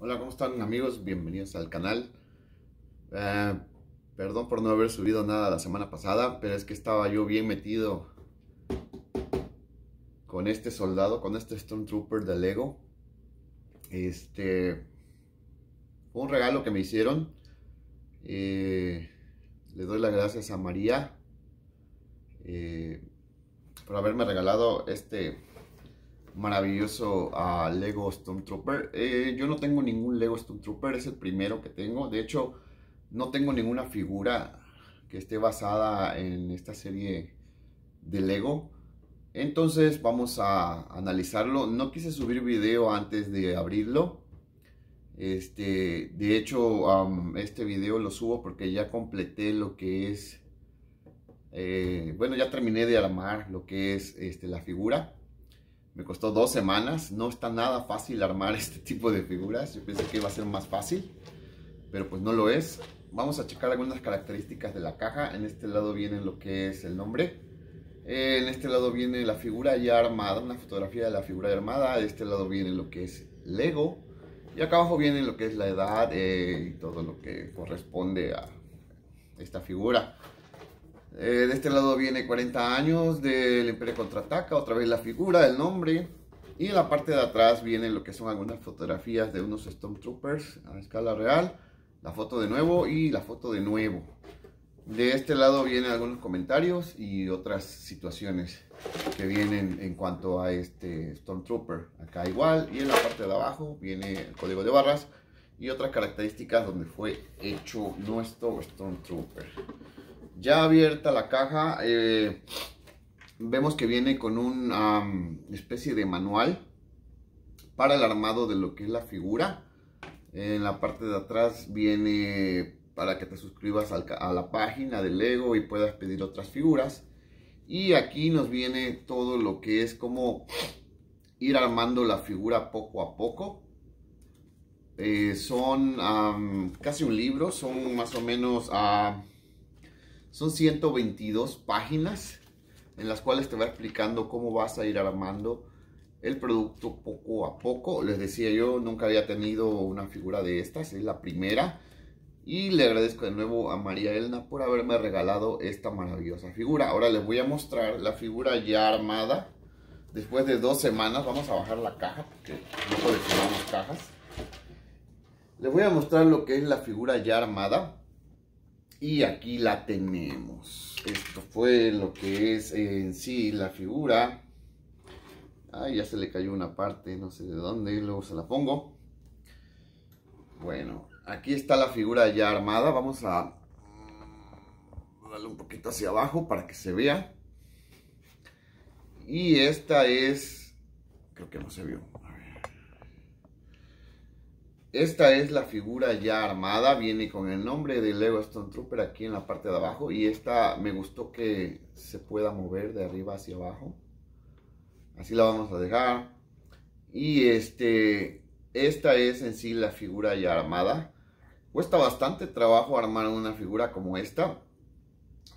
Hola, ¿cómo están amigos? Bienvenidos al canal. Eh, perdón por no haber subido nada la semana pasada, pero es que estaba yo bien metido con este soldado, con este Stormtrooper de Lego. Este fue un regalo que me hicieron. Eh, le doy las gracias a María eh, por haberme regalado este maravilloso a ah, Lego Stormtrooper. Eh, yo no tengo ningún Lego Stormtrooper, es el primero que tengo. De hecho, no tengo ninguna figura que esté basada en esta serie de Lego. Entonces vamos a analizarlo. No quise subir video antes de abrirlo. Este, de hecho, este video lo subo porque ya completé lo que es... Eh, bueno, ya terminé de armar lo que es este, la figura. Me costó dos semanas. No está nada fácil armar este tipo de figuras. Yo pensé que iba a ser más fácil, pero pues no lo es. Vamos a checar algunas características de la caja. En este lado viene lo que es el nombre. En este lado viene la figura ya armada, una fotografía de la figura ya armada. De este lado viene lo que es Lego. Y acá abajo viene lo que es la edad eh, y todo lo que corresponde a esta figura. Eh, de este lado viene 40 años del Imperio Contraataca, otra vez la figura, el nombre. Y en la parte de atrás vienen lo que son algunas fotografías de unos Stormtroopers a escala real. La foto de nuevo y la foto de nuevo. De este lado vienen algunos comentarios y otras situaciones que vienen en cuanto a este Stormtrooper. Acá igual y en la parte de abajo viene el código de barras y otras características donde fue hecho nuestro Stormtrooper. Ya abierta la caja, eh, vemos que viene con una especie de manual para el armado de lo que es la figura. En la parte de atrás viene para que te suscribas a la página de Lego y puedas pedir otras figuras. Y aquí nos viene todo lo que es como ir armando la figura poco a poco. Eh, son casi un libro, son más o menos... a son 122 páginas en las cuales te va explicando cómo vas a ir armando el producto poco a poco. Les decía yo, nunca había tenido una figura de estas, es la primera. Y le agradezco de nuevo a María Elna por haberme regalado esta maravillosa figura. Ahora les voy a mostrar la figura ya armada. Después de dos semanas vamos a bajar la caja porque no coleccionamos cajas. Les voy a mostrar lo que es la figura ya armada. Y aquí la tenemos. Esto fue lo que es eh, en sí la figura. Ay, ya se le cayó una parte, no sé de dónde, luego se la pongo. Bueno, aquí está la figura ya armada. Vamos a darle un poquito hacia abajo para que se vea. Y esta es, creo que no se vio. Esta es la figura ya armada, viene con el nombre de Lego Stone Trooper aquí en la parte de abajo y esta me gustó que se pueda mover de arriba hacia abajo. Así la vamos a dejar. Y este, esta es en sí la figura ya armada. Cuesta bastante trabajo armar una figura como esta.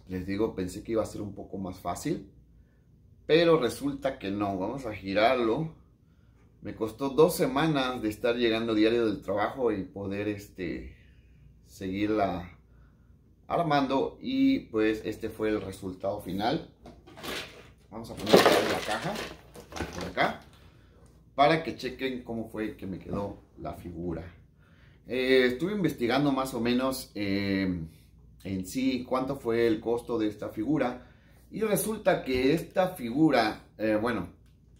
Les digo, pensé que iba a ser un poco más fácil. Pero resulta que no. Vamos a girarlo. Me costó dos semanas de estar llegando diario del trabajo y poder este, seguirla armando. Y pues este fue el resultado final. Vamos a poner la caja por acá para que chequen cómo fue que me quedó la figura. Eh, estuve investigando más o menos eh, en sí cuánto fue el costo de esta figura. Y resulta que esta figura, eh, bueno,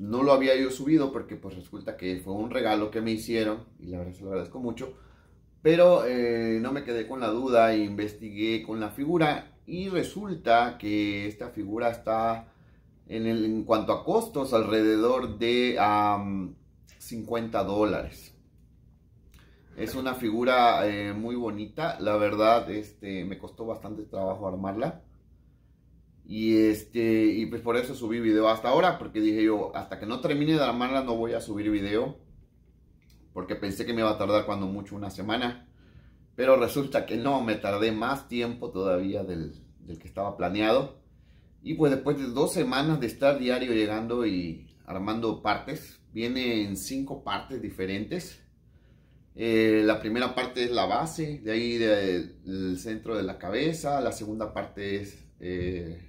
no lo había yo subido porque pues resulta que fue un regalo que me hicieron y la verdad se lo agradezco mucho. Pero eh, no me quedé con la duda e investigué con la figura y resulta que esta figura está en, en cuanto a costos alrededor de 50 dólares. Es una figura eh, muy bonita, la verdad este, me costó bastante trabajo armarla. Y, este, y pues por eso subí video hasta ahora, porque dije yo, hasta que no termine de armarla no voy a subir video, porque pensé que me iba a tardar cuando mucho una semana, pero resulta que no, me tardé más tiempo todavía del, del que estaba planeado. Y pues después de dos semanas de estar diario llegando y armando partes, viene en cinco partes diferentes. Eh, la primera parte es la base, de ahí del centro de la cabeza, la segunda parte es... Eh,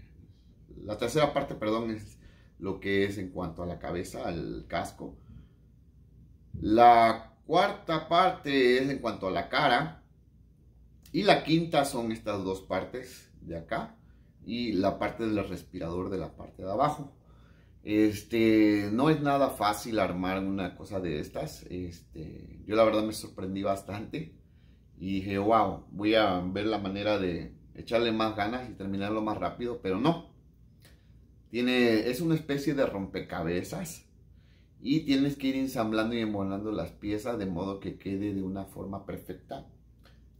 la tercera parte, perdón, es lo que es en cuanto a la cabeza, al casco. La cuarta parte es en cuanto a la cara. Y la quinta son estas dos partes de acá. Y la parte del respirador de la parte de abajo. Este, no es nada fácil armar una cosa de estas. Este, yo la verdad me sorprendí bastante. Y dije, wow, voy a ver la manera de echarle más ganas y terminarlo más rápido. Pero no, tiene, es una especie de rompecabezas y tienes que ir ensamblando y embolando las piezas de modo que quede de una forma perfecta.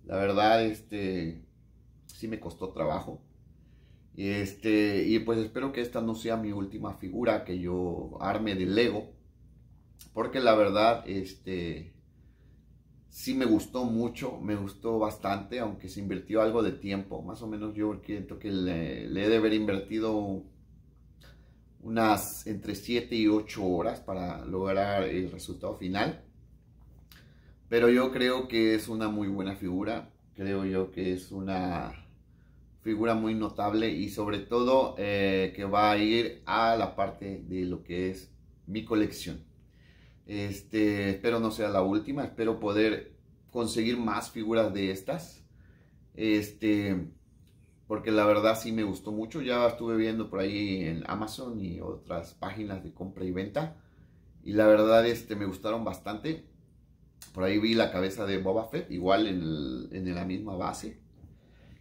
La verdad, este, sí me costó trabajo. Este, y pues espero que esta no sea mi última figura que yo arme de Lego. Porque la verdad, este, sí me gustó mucho, me gustó bastante, aunque se invirtió algo de tiempo. Más o menos yo siento que le he de haber invertido unas entre 7 y 8 horas para lograr el resultado final. Pero yo creo que es una muy buena figura, creo yo que es una figura muy notable y sobre todo eh, que va a ir a la parte de lo que es mi colección. Este, espero no sea la última, espero poder conseguir más figuras de estas. Este, porque la verdad sí me gustó mucho. Ya estuve viendo por ahí en Amazon y otras páginas de compra y venta. Y la verdad este, me gustaron bastante. Por ahí vi la cabeza de Boba Fett, igual en, la misma base.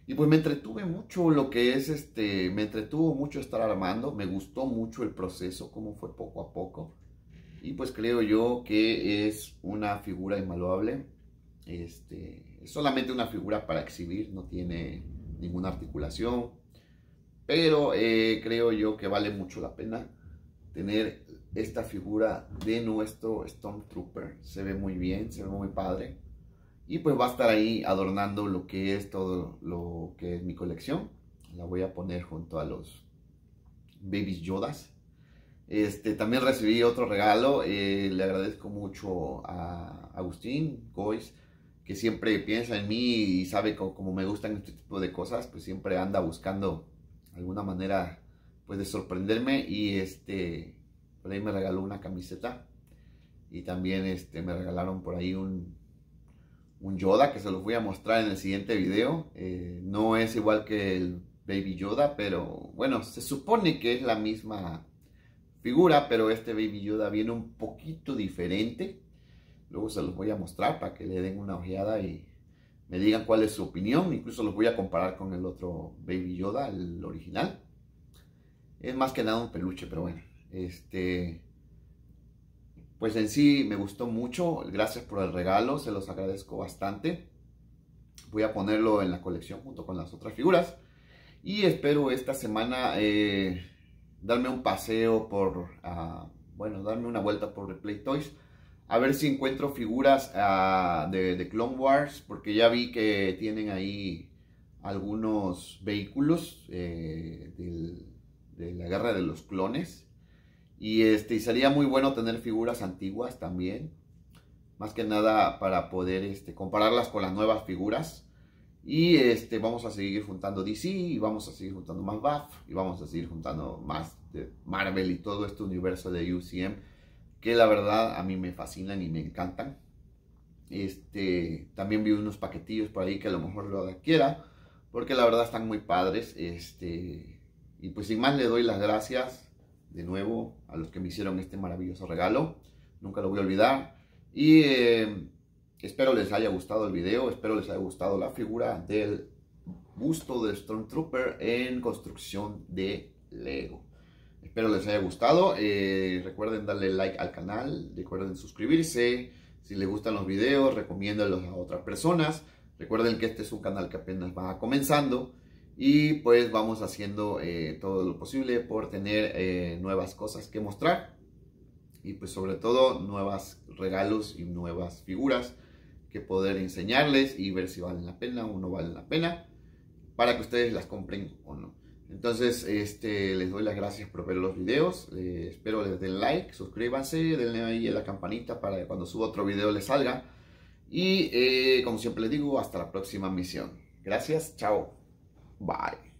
Y pues me entretuve mucho lo que es este, me entretuvo mucho estar armando, me gustó mucho el proceso, cómo fue poco a poco. Y pues creo yo que es una figura invaluable. Este, es solamente una figura para exhibir, no tiene ninguna articulación. Pero eh, creo yo que vale mucho la pena tener esta figura de nuestro Stormtrooper. Se ve muy bien, se ve muy padre. Y pues va a estar ahí adornando lo que es todo lo que es mi colección. La voy a poner junto a los Babies Yodas. Este, también recibí otro regalo. Eh, le agradezco mucho a Agustín Gois siempre piensa en mí y sabe cómo me gustan este tipo de cosas, pues siempre anda buscando alguna manera pues de sorprenderme y este por ahí me regaló una camiseta y también este me regalaron por ahí un un Yoda que se los voy a mostrar en el siguiente video eh, no es igual que el Baby Yoda pero bueno se supone que es la misma figura pero este Baby Yoda viene un poquito diferente Luego se los voy a mostrar para que le den una ojeada y me digan cuál es su opinión. Incluso los voy a comparar con el otro Baby Yoda, el original. Es más que nada un peluche, pero bueno. Este, pues en sí me gustó mucho. Gracias por el regalo, se los agradezco bastante. Voy a ponerlo en la colección junto con las otras figuras. Y espero esta semana eh, darme un paseo por, ah, bueno, darme una vuelta por Replay Toys a ver si encuentro figuras ah, de, de, Clone Wars, porque ya vi que tienen ahí algunos vehículos eh, de la guerra de los clones. Y, este, sería muy bueno tener figuras antiguas también. Más que nada para poder este, compararlas con las nuevas figuras. Y este, vamos a seguir juntando DC, y vamos a seguir juntando más buff y vamos a seguir juntando más Marvel y todo este universo de UCM que la verdad a mí me fascinan y me encantan. Este, también vi unos paquetillos por ahí que a lo mejor lo adquiera, porque la verdad están muy padres. Este, y pues sin más le doy las gracias de nuevo a los que me hicieron este maravilloso regalo. Nunca lo voy a olvidar. Y em, espero les haya gustado el video, espero les haya gustado la figura del busto de Stormtrooper en construcción de Lego. Espero les haya gustado. Eh, recuerden darle like al canal. Recuerden suscribirse. Si les gustan los videos, recomiéndalos a otras personas. Recuerden que este es un canal que apenas va comenzando. Y pues vamos haciendo eh, todo lo posible por tener eh, nuevas cosas que mostrar. Y pues sobre todo nuevos regalos y nuevas figuras que poder enseñarles y ver si valen la pena o no valen la pena. Para que ustedes las compren o no. Entonces, este, les doy las gracias por ver los videos. Eh, espero les den like, suscríbanse, denle ahí a la campanita para que cuando suba otro video les salga. Y eh, como siempre les digo, hasta la próxima misión. Gracias, chao. Bye.